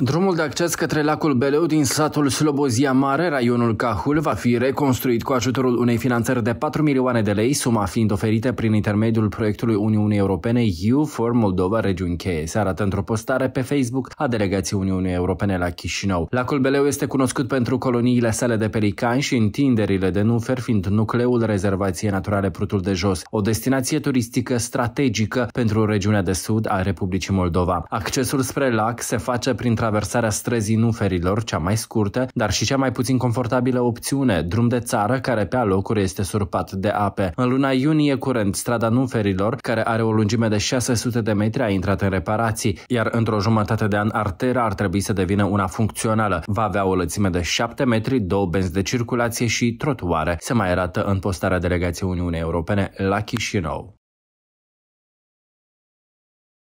Drumul de acces către lacul Beleu din satul Slobozia Mare, raionul Cahul, va fi reconstruit cu ajutorul unei finanțări de 4 milioane de lei, suma fiind oferită prin intermediul proiectului Uniunii Europene EU for Moldova Regiuni Cheie. Se arată într-o postare pe Facebook a delegației Uniunii Europene la Chișinău. Lacul Beleu este cunoscut pentru coloniile sale de pelicani și întinderile de nufer, fiind nucleul rezervației naturale Prutul de Jos, o destinație turistică strategică pentru regiunea de sud a Republicii Moldova. Accesul spre lac se face prin traversarea străzii nuferilor, cea mai scurtă, dar și cea mai puțin confortabilă opțiune, drum de țară care pe alocuri este surpat de ape. În luna iunie curent, strada nuferilor, care are o lungime de 600 de metri, a intrat în reparații, iar într-o jumătate de an artera ar trebui să devină una funcțională. Va avea o lățime de 7 metri, două benzi de circulație și trotuare. Se mai arată în postarea delegației Uniunii Europene la Chișinău.